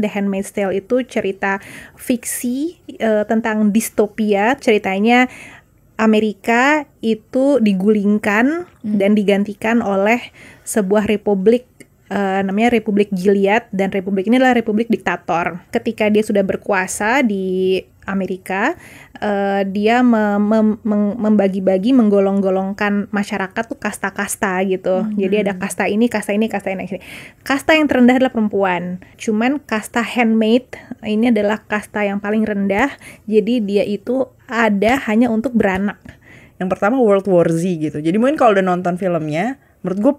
The Handmaid's Tale itu cerita fiksi uh, tentang distopia. Ceritanya Amerika itu digulingkan hmm. dan digantikan oleh sebuah republik uh, namanya Republik Gilead dan republik ini adalah republik diktator. Ketika dia sudah berkuasa di Amerika, uh, dia mem mem membagi-bagi, menggolong-golongkan masyarakat tuh kasta-kasta gitu. Hmm. Jadi ada kasta ini, kasta ini, kasta ini, kasta ini. Kasta yang terendah adalah perempuan. Cuman kasta handmade ini adalah kasta yang paling rendah. Jadi dia itu ada hanya untuk beranak. Yang pertama World War Z gitu. Jadi mungkin kalau udah nonton filmnya, menurut gue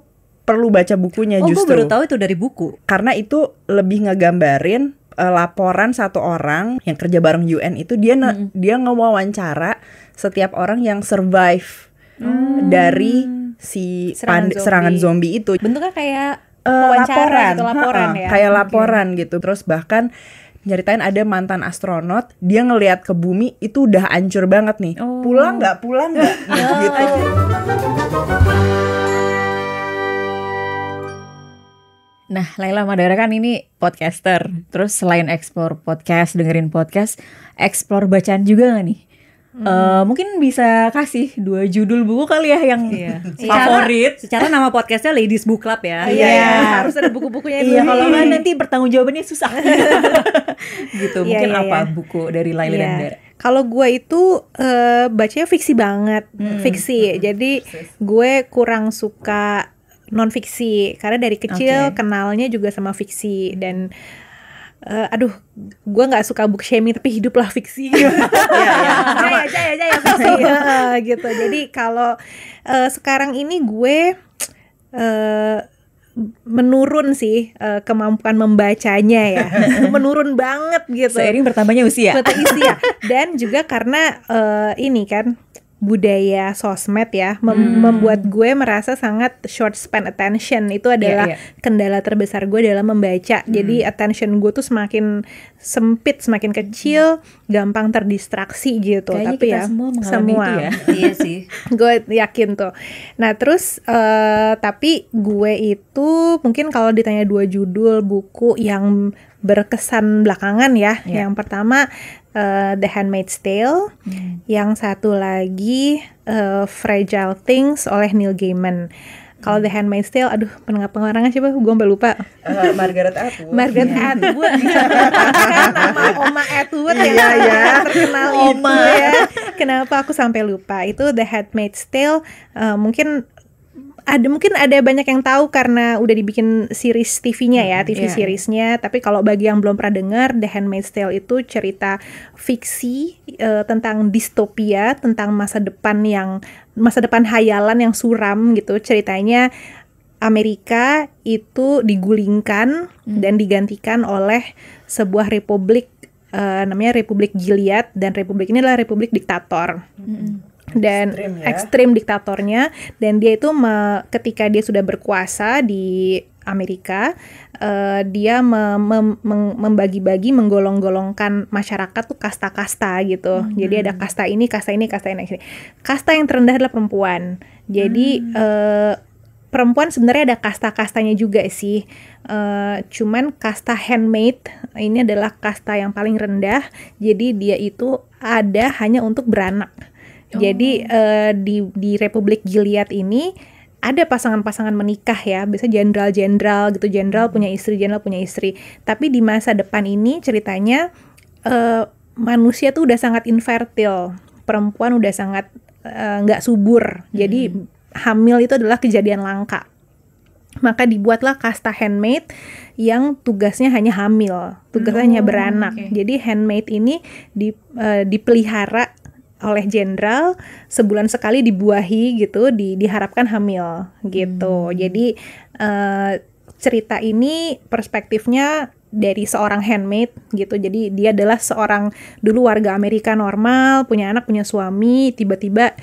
perlu baca bukunya oh, justru. Oh, gue baru tahu itu dari buku. Karena itu lebih ngegambarin uh, laporan satu orang yang kerja bareng UN itu dia -hmm. dia ngewawancara setiap orang yang survive hmm. dari si serangan, zombie. serangan zombie itu. Bentuknya kayak uh, eh, laporan, gitu, laporan ha -ha. ya. Kayak laporan okay. gitu. Terus bahkan nyeritain ada mantan astronot, dia ngelihat ke bumi itu udah hancur banget nih. Oh. Pulang nggak pulang nggak gitu. Nah, Laila Madara kan ini podcaster. Hmm. Terus selain explore podcast, dengerin podcast, explore bacaan juga gak nih? Hmm. Uh, mungkin bisa kasih dua judul buku kali ya yang iya. favorit. Secara, secara nama podcastnya Ladies Book Club ya. Iya. Yeah. Iya. Harus ada buku-bukunya iya, dulu. Iya, kalau nggak nanti bertanggung jawabannya susah. gitu. Yeah, mungkin yeah, apa yeah. buku dari Laila yeah. dan iya. Kalau gue itu uh, bacanya fiksi banget, hmm. fiksi. Hmm. Jadi gue kurang suka non fiksi karena dari kecil okay. kenalnya juga sama fiksi dan uh, aduh gue nggak suka book shaming tapi hiduplah fiksi iya, iya. jaya jaya jaya fiksi iya. eh, gitu jadi kalau uh, sekarang ini gue uh, menurun sih uh, kemampuan membacanya ya menurun banget gitu seiring bertambahnya usia usia dan juga karena uh, ini kan budaya sosmed ya mem hmm. membuat gue merasa sangat short span attention itu iya, adalah yeah, yeah. kendala terbesar gue dalam membaca hmm. jadi attention gue tuh semakin sempit, semakin kecil, hmm. gampang terdistraksi gitu. Kayaknya Tapi kita ya semua semua ya. iya sih. gue yakin tuh. Nah, terus uh, tapi gue itu mungkin kalau ditanya dua judul buku yang berkesan belakangan ya. Yeah. Yang pertama uh, The Handmaid's Tale, hmm. yang satu lagi uh, Fragile Things oleh Neil Gaiman. Kalau The Handmaid's Tale, aduh pengarangnya siapa? Gue sampai lupa. Uh, Margaret Atwood. Margaret yeah. Atwood. kan nama Oma Atwood yang yeah, iya, iya. yeah. terkenal Oma. itu ya. Kenapa aku sampai lupa? Itu The Handmaid's Tale uh, mungkin ada mungkin ada banyak yang tahu karena udah dibikin series TV-nya ya, hmm, TV yeah. seriesnya. Tapi kalau bagi yang belum pernah dengar, The Handmaid's Tale itu cerita fiksi uh, tentang distopia, tentang masa depan yang masa depan hayalan yang suram gitu. Ceritanya Amerika itu digulingkan mm. dan digantikan oleh sebuah republik uh, namanya Republik Gilead dan republik ini adalah republik diktator. Hmm dan ekstrim, ya? ekstrim diktatornya dan dia itu me, ketika dia sudah berkuasa di Amerika uh, dia me, me, me, membagi-bagi menggolong-golongkan masyarakat tuh kasta-kasta gitu hmm. jadi ada kasta ini kasta ini kasta ini kasta, yang terendah adalah perempuan jadi hmm. uh, perempuan sebenarnya ada kasta-kastanya juga sih. Uh, cuman kasta handmade ini adalah kasta yang paling rendah. Jadi dia itu ada hanya untuk beranak. Oh. Jadi uh, di di Republik Gilead ini ada pasangan-pasangan menikah ya, bisa jenderal-jenderal gitu, jenderal punya istri, jenderal punya istri. Tapi di masa depan ini ceritanya uh, manusia tuh udah sangat infertil, perempuan udah sangat eh, nggak uh, subur. Jadi hmm. hamil itu adalah kejadian langka. Maka dibuatlah kasta handmaid yang tugasnya hanya hamil, tugasnya oh, hanya beranak. Okay. Jadi handmaid ini di, uh, dipelihara oleh jenderal sebulan sekali dibuahi gitu di, diharapkan hamil gitu. Hmm. Jadi uh, cerita ini perspektifnya dari seorang handmaid gitu. Jadi dia adalah seorang dulu warga Amerika normal, punya anak, punya suami, tiba-tiba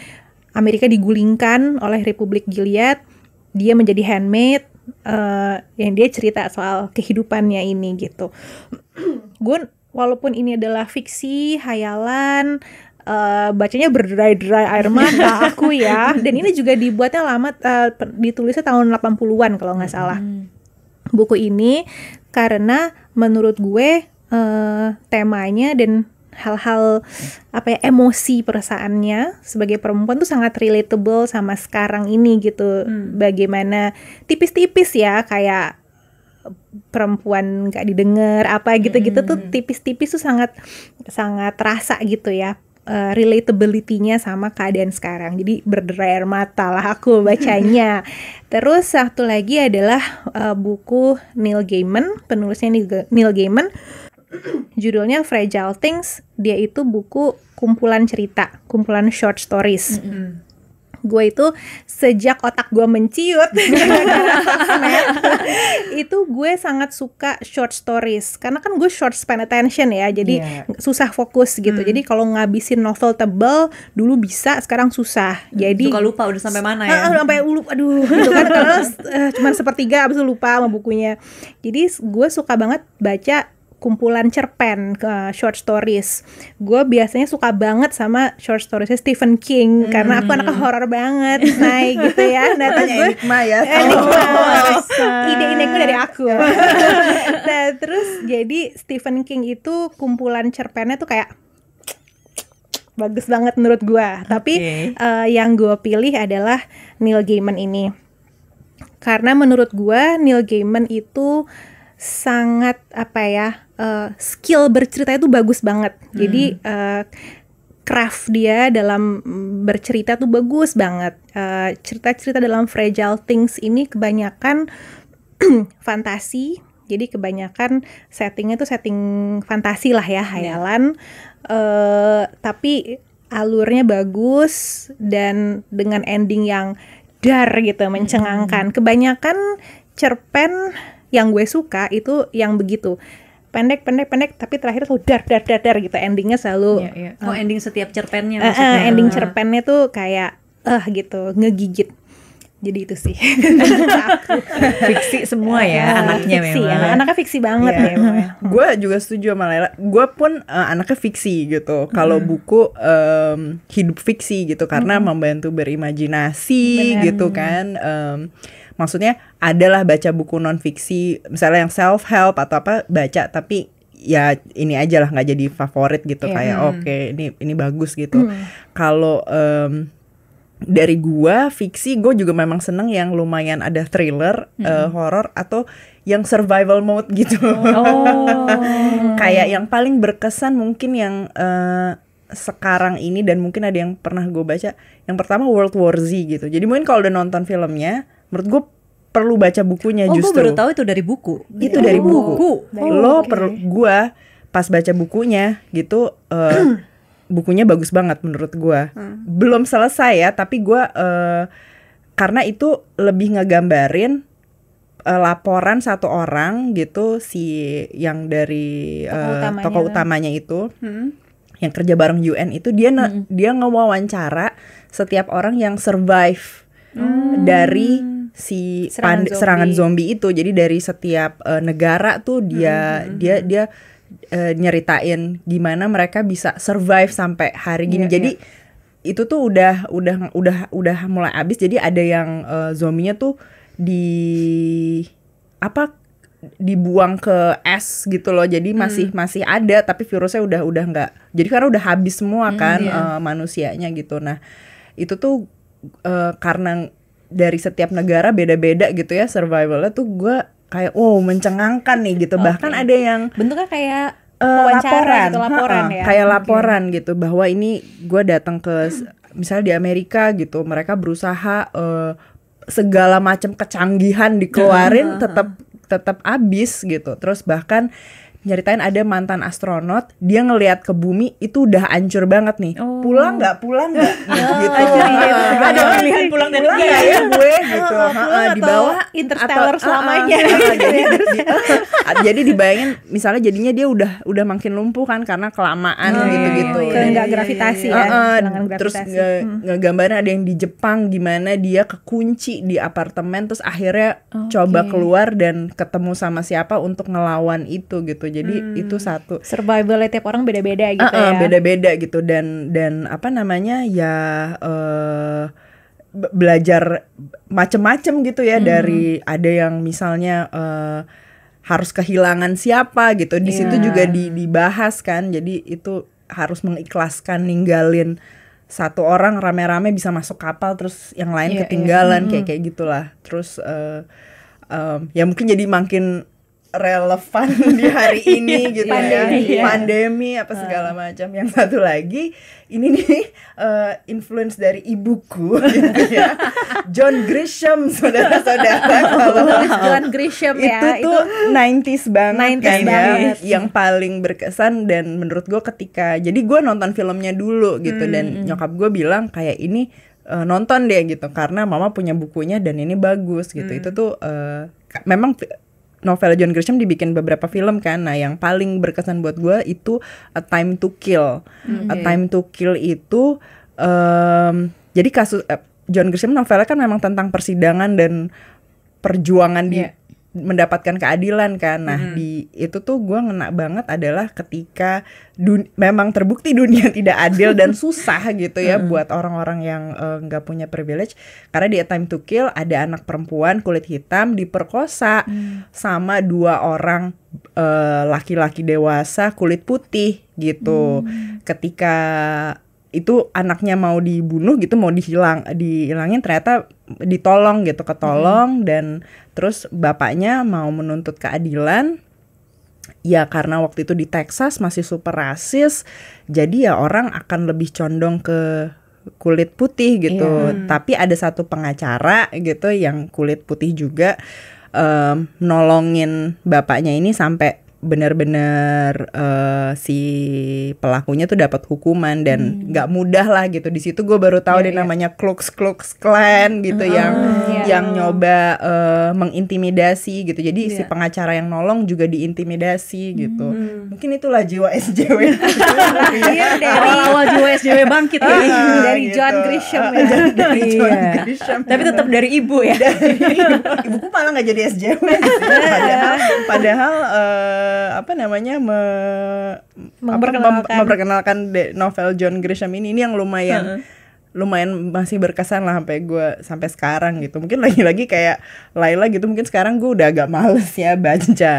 Amerika digulingkan oleh Republik Gilead. Dia menjadi handmaid uh, yang dia cerita soal kehidupannya ini gitu. Gue walaupun ini adalah fiksi, hayalan, uh, bacanya berderai-derai air mata aku ya. Dan ini juga dibuatnya lama uh, ditulisnya tahun 80-an kalau nggak salah. Hmm. Buku ini karena menurut gue uh, temanya dan hal-hal apa ya emosi perasaannya sebagai perempuan tuh sangat relatable sama sekarang ini gitu hmm. bagaimana tipis-tipis ya kayak perempuan gak didengar apa gitu-gitu hmm. tuh tipis-tipis tuh sangat sangat terasa gitu ya uh, relatability-nya sama keadaan sekarang. Jadi berderai mata lah aku bacanya. Terus satu lagi adalah uh, buku Neil Gaiman, penulisnya Neil Gaiman. Judulnya Fragile Things. Dia itu buku kumpulan cerita, kumpulan short stories. Mm -hmm gue itu sejak otak gue menciut itu gue sangat suka short stories karena kan gue short span attention ya jadi yeah. susah fokus gitu hmm. jadi kalau ngabisin novel tebel dulu bisa sekarang susah hmm, jadi suka lupa udah sampai mana ya uh, udah sampai lupa aduh gitu kan karena uh, cuma sepertiga abis itu lupa sama bukunya jadi gue suka banget baca kumpulan cerpen uh, short stories. Gue biasanya suka banget sama short stories Stephen King hmm. karena aku hmm, anak hmm. horor banget, naik gitu ya. Nah, terus gue enigma ya. Enigma. Oh, Ide-ide gue dari aku. nah, terus jadi Stephen King itu kumpulan cerpennya tuh kayak bagus banget menurut gue. Okay. Tapi uh, yang gue pilih adalah Neil Gaiman ini. Karena menurut gue Neil Gaiman itu sangat apa ya uh, skill bercerita itu bagus banget hmm. jadi uh, craft dia dalam bercerita tuh bagus banget eh, cerita-cerita uh, dalam fragile things ini kebanyakan fantasi jadi kebanyakan settingnya tuh setting fantasi lah ya iya. hayalan yeah. uh, tapi alurnya bagus dan dengan ending yang dar gitu mencengangkan hmm. kebanyakan cerpen yang gue suka itu yang begitu pendek pendek pendek tapi terakhir tuh dar dar dar dar gitu endingnya selalu yeah, iya, iya. yeah. oh uh, ending setiap cerpennya uh, uh, ending cerpennya tuh kayak eh uh, gitu ngegigit jadi itu sih fiksi semua ya uh, anaknya fiksi memang ya. anaknya fiksi banget yeah. memang gue juga setuju sama Laila gue pun uh, anaknya fiksi gitu kalau hmm. buku um, hidup fiksi gitu karena hmm. membantu berimajinasi Bener. gitu kan um, maksudnya adalah baca buku non fiksi misalnya yang self help atau apa baca tapi ya ini aja lah nggak jadi favorit gitu yeah. kayak oke okay, ini ini bagus gitu mm. kalau um, dari gua fiksi gua juga memang seneng yang lumayan ada thriller mm. uh, horor atau yang survival mode gitu oh. kayak yang paling berkesan mungkin yang uh, sekarang ini dan mungkin ada yang pernah gue baca yang pertama World War Z gitu jadi mungkin kalau udah nonton filmnya menurut gue perlu baca bukunya oh, justru. Oh, gue baru tahu itu dari buku. Itu oh, dari buku. Oh, Lo perlu gue pas baca bukunya gitu uh, bukunya bagus banget menurut gue. Hmm. Belum selesai ya, tapi gue uh, karena itu lebih ngegambarin uh, laporan satu orang gitu si yang dari eh, tokoh utamanya, tokoh utamanya itu. Hmm yang kerja bareng UN itu dia hmm. dia ngewawancara setiap orang yang survive hmm. dari si serangan, zombie. serangan zombie itu. Jadi dari setiap uh, negara tuh dia hmm. hmm dia hmm. dia uh, nyeritain gimana mereka bisa survive sampai hari gini. Yeah, jadi yeah. itu tuh udah udah udah udah mulai habis. Jadi ada yang uh, zombinya tuh di apa dibuang ke es gitu loh jadi hmm. masih hmm. masih ada tapi virusnya udah udah nggak jadi karena udah habis semua kan hmm, uh, manusianya gitu nah itu tuh uh, karena dari setiap negara beda-beda gitu ya survivalnya tuh gue kayak wow mencengangkan nih gitu okay. bahkan ada yang bentuknya kayak uh, eh, laporan gitu, laporan ya kayak okay. laporan gitu bahwa ini gue datang ke misalnya di Amerika gitu mereka berusaha uh, segala macam kecanggihan dikeluarin tetap tetap abis gitu terus bahkan nyeritain ada mantan astronot dia ngelihat ke bumi itu udah hancur banget nih oh. pulang nggak pulang nggak oh. gitu ada orang ada pulang dan pulang enggak ya gue ah, gitu oh, di bawah interstellar atau, selamanya uh, uh, jadi, jadi dibayangin misalnya jadinya dia udah udah makin lumpuh kan karena kelamaan oh, iya, gitu-gitu iya, iya, nggak iya, iya, gravitasi ya uh, hmm. gravitasi. terus ngegambarnya ada yang di Jepang gimana dia kekunci di apartemen terus akhirnya okay. coba keluar dan ketemu sama siapa untuk ngelawan itu gitu jadi hmm. itu satu. survival tiap orang beda-beda gitu uh -uh, ya. Beda-beda gitu dan dan apa namanya ya uh, belajar macem-macem gitu ya hmm. dari ada yang misalnya uh, harus kehilangan siapa gitu di yeah. situ juga iya. di, dibahas kan jadi itu harus mengikhlaskan ninggalin satu orang rame-rame bisa masuk kapal terus yang lain yeah, iya. ketinggalan yeah. kayak hmm. kayak gitulah terus uh, um, ya mungkin jadi makin relevan di hari iya, ini gitu pandemi, ya. Pandemi iya. apa ah. segala macam. Yang satu lagi ini nih uh, influence dari ibuku gitu ya. John Grisham saudara-saudara kalau John Grisham itu ya. Itu tuh 90s banget 90s kan ya, banget. ya. Yang paling berkesan dan menurut gue ketika jadi gue nonton filmnya dulu gitu hmm. dan hmm. nyokap gue bilang kayak ini uh, nonton deh gitu karena mama punya bukunya dan ini bagus gitu. Hmm. Itu tuh uh, memang novel John Grisham dibikin beberapa film kan. Nah, yang paling berkesan buat gue itu A Time to Kill. Okay. Hmm, A Time to Kill itu um, jadi kasus uh, John Grisham novelnya kan memang tentang persidangan dan perjuangan yeah. di iya mendapatkan keadilan kan. Nah, hmm. di itu tuh gue ngena banget adalah ketika dun memang terbukti dunia tidak adil dan susah gitu ya hmm. buat orang-orang yang eh, nggak uh, punya privilege karena di A Time to Kill ada anak perempuan kulit hitam diperkosa hmm. sama dua orang eh, laki-laki uh, dewasa kulit putih gitu. Hmm. Ketika itu anaknya mau dibunuh gitu mau dihilang dihilangin ternyata ditolong gitu ketolong hmm. dan terus bapaknya mau menuntut keadilan ya karena waktu itu di Texas masih super rasis jadi ya orang akan lebih condong ke kulit putih gitu yeah. Hmm. tapi ada satu pengacara gitu yang kulit putih juga um, nolongin bapaknya ini sampai benar-benar uh, si pelakunya tuh dapat hukuman dan hmm. nggak hmm. mudah lah gitu di situ gue baru tahu yeah, deh yeah. namanya Klux Klux Klan gitu oh, yang yeah. yang nyoba uh, mengintimidasi gitu jadi yeah. si iya. pengacara yang nolong juga diintimidasi gitu hmm. mungkin itulah jiwa SJW iya, iya dari awal jiwa SJW bangkit ya ah, dari gitu. John Grisham ya ah, dari John iya. Grisham tapi tetap dari ibu ya dari ibu, ibuku malah nggak jadi SJW padahal padahal uh, apa namanya me, memperkenalkan, memperkenalkan novel John Grisham ini ini yang lumayan uh huh lumayan masih berkesan lah sampai gue sampai sekarang gitu mungkin lagi-lagi kayak Laila gitu mungkin sekarang gue udah agak males ya baca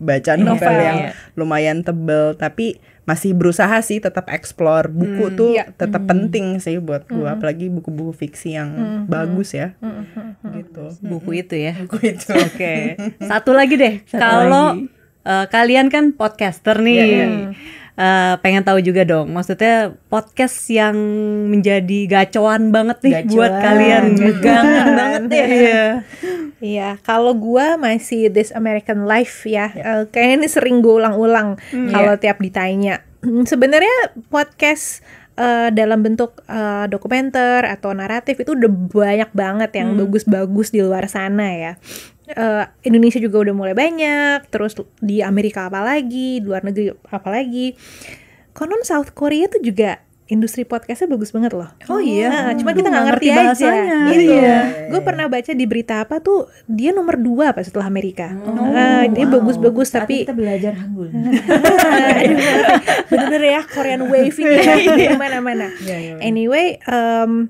baca iya, novel, yeah, yang lumayan tebel tapi masih berusaha sih tetap explore buku hmm, tuh yeah. tetap hmm. penting sih buat gue hmm. apalagi buku-buku fiksi yang hmm. hmm. bagus ya hmm. hmm, hmm gitu buku itu ya buku itu oke okay. satu lagi deh kalau uh, kalian kan podcaster nih. Yeah, yeah. Uh, pengen tahu juga dong, maksudnya podcast yang menjadi gacoan banget nih gacoan. buat kalian, megangan banget ya. Iya, yeah. Iya, kalau gua masih This American Life ya, yeah. Iya. uh, kayaknya ini sering gue ulang-ulang mm, kalau yeah. tiap ditanya. Hmm, sebenarnya podcast uh, dalam bentuk uh, dokumenter atau naratif itu udah banyak banget yang hmm. bagus-bagus hmm. di luar sana ya uh, Indonesia juga udah mulai banyak, terus di Amerika apa lagi, luar negeri apa lagi. Konon South Korea tuh juga industri podcastnya bagus banget loh. Oh iya. Nah, cuma kita nggak ngerti, ngerti aja. Gitu. Iya. Gue pernah baca di berita apa tuh dia nomor dua apa setelah Amerika. Oh, nah, dia bagus-bagus tapi kita belajar hangul. Bener-bener ya Korean wave ini ya, di mana-mana. Iya, iya, iya. Anyway, um,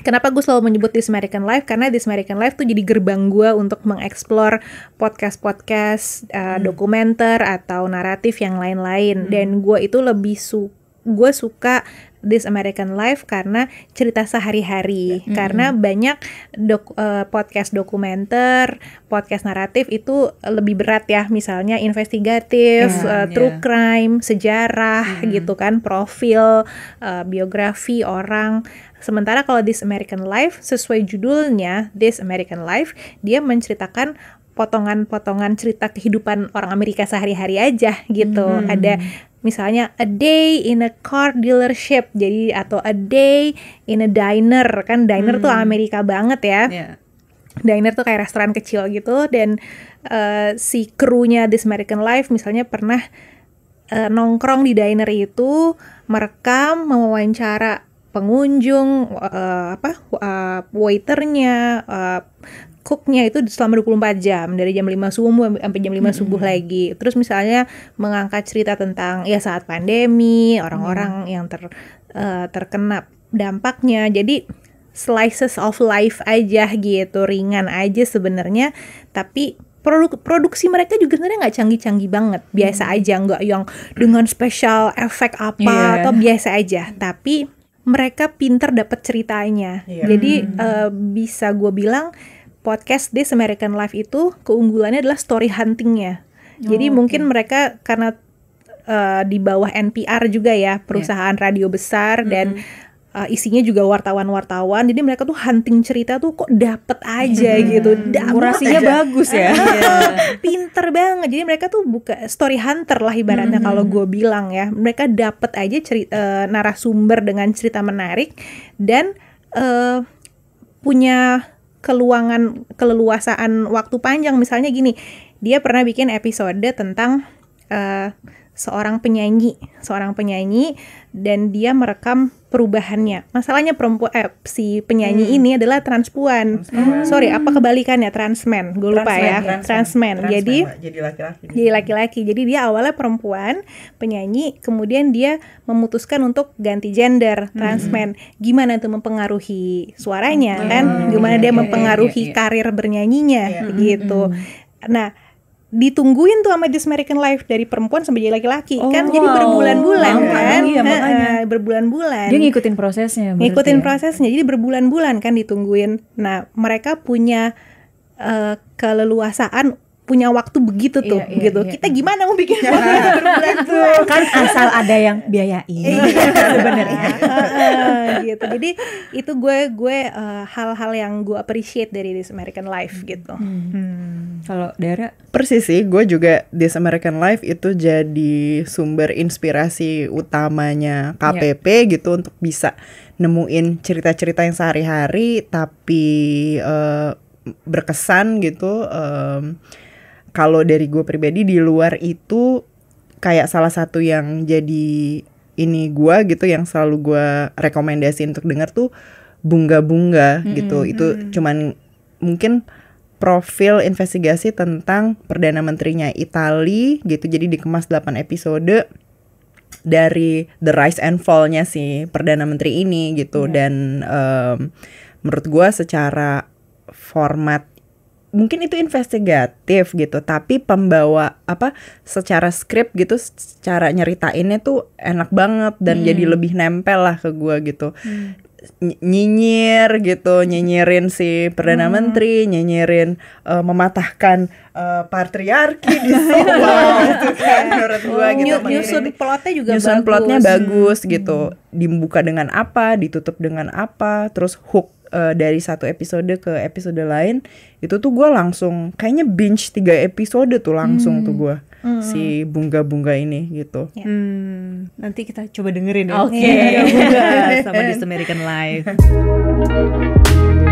Kenapa gue selalu menyebut This American Life? Karena This American Life tuh jadi gerbang gue untuk mengeksplor podcast-podcast, uh, hmm. dokumenter, atau naratif yang lain-lain. Hmm. Dan gue itu lebih suka gue suka This American Life karena cerita sehari-hari mm-hmm. karena banyak dok, uh, podcast dokumenter, podcast naratif itu lebih berat ya misalnya investigatif, yeah, iya, uh, true iya. crime, sejarah mm-hmm. gitu kan, profil, uh, biografi orang. Sementara kalau This American Life sesuai judulnya This American Life dia menceritakan potongan-potongan cerita kehidupan orang Amerika sehari-hari aja gitu. Hmm. Ada misalnya a day in a car dealership jadi atau a day in a diner kan diner hmm. tuh Amerika banget ya yeah. diner tuh kayak restoran kecil gitu dan uh, si krunya This American Life misalnya pernah uh, nongkrong di diner itu merekam mewawancara pengunjung uh, apa uh, waiternya uh, cooknya itu selama 24 jam dari jam 5 subuh sampai jam 5 hmm. subuh lagi terus misalnya mengangkat cerita tentang ya saat pandemi orang-orang hmm. yang ter uh, terkena dampaknya jadi slices of life aja gitu ringan aja sebenarnya tapi produk produksi mereka juga sebenarnya nggak canggih-canggih banget biasa hmm. aja nggak yang dengan special efek apa yeah. atau biasa aja tapi mereka pinter dapat ceritanya yeah. jadi uh, bisa gue bilang podcast This American Life itu keunggulannya adalah story huntingnya. Oh, Jadi okay. mungkin mereka karena uh, di bawah NPR juga ya iya. perusahaan yeah. radio besar mm -hmm. dan uh, isinya juga wartawan-wartawan jadi mereka tuh hunting cerita tuh kok dapet aja hmm. gitu dapet durasinya bagus ya iya. Iya. pinter banget jadi mereka tuh buka story hunter lah ibaratnya hmm. kalau gue bilang ya mereka dapet aja cerita uh, eh, narasumber dengan cerita menarik dan uh, punya keluangan keleluasaan waktu panjang misalnya gini dia pernah bikin episode tentang uh, seorang penyanyi, seorang penyanyi dan dia merekam perubahannya. Masalahnya perempuan eh, si penyanyi hmm. ini adalah transpuan. Hmm. Sorry, apa kebalikannya Transmen. Gue lupa transman, ya. Transmen. transman. transman. Jadi laki-laki. Jadi laki-laki. Jadi dia awalnya perempuan, penyanyi, kemudian dia memutuskan untuk ganti gender, transmen. Hmm. Gimana itu mempengaruhi suaranya hmm. kan? Hmm. Gimana dia iya, iya, mempengaruhi iya, karir bernyanyinya gitu. hmm. gitu. Nah, ditungguin tuh sama This American Life dari perempuan sampai jadi laki-laki oh, kan jadi berbulan-bulan wow. kan iya, makanya. berbulan-bulan dia ngikutin prosesnya ngikutin prosesnya jadi berbulan-bulan kan ditungguin nah mereka punya uh, keleluasaan punya waktu begitu tuh iya, iya, gitu. Iya, kita gimana mau bikin iya. berbulan-bulan kan asal ada yang biayain iya. sebenarnya. gitu. Jadi itu gue gue uh, hal-hal yang gue appreciate dari This American Life hmm. gitu. Hmm. Hmm. Kalau Dara persis sih, gue juga This American Life itu jadi sumber inspirasi utamanya KPP yeah. gitu untuk bisa nemuin cerita-cerita yang sehari-hari tapi uh, berkesan gitu. Um, kalau dari gue pribadi di luar itu kayak salah satu yang jadi ini gue gitu yang selalu gue rekomendasi untuk denger tuh bunga-bunga hmm, gitu hmm, itu hmm. cuman mungkin profil investigasi tentang perdana menterinya Itali gitu jadi dikemas 8 episode dari the rise and fallnya si perdana menteri ini gitu yeah. dan um, menurut gue secara format mungkin itu investigatif gitu tapi pembawa apa secara skrip gitu secara nyeritainnya tuh enak banget dan hmm. jadi lebih nempel lah ke gue gitu hmm. nyinyir gitu nyinyirin si perdana hmm. menteri nyinyirin uh, mematahkan uh, patriarki di Solo iya. gitu kan menurut gue oh, gitu nyusun plotnya juga nyusun bagus. plotnya bagus hmm. gitu dibuka dengan apa ditutup dengan apa terus hook uh, dari satu episode ke episode lain itu tuh gue langsung kayaknya binge tiga episode tuh langsung hmm. tuh gue hmm. si bunga-bunga ini gitu. Ya. Hmm. Nanti kita coba dengerin ya. Oke, okay. bunga sama This American Life.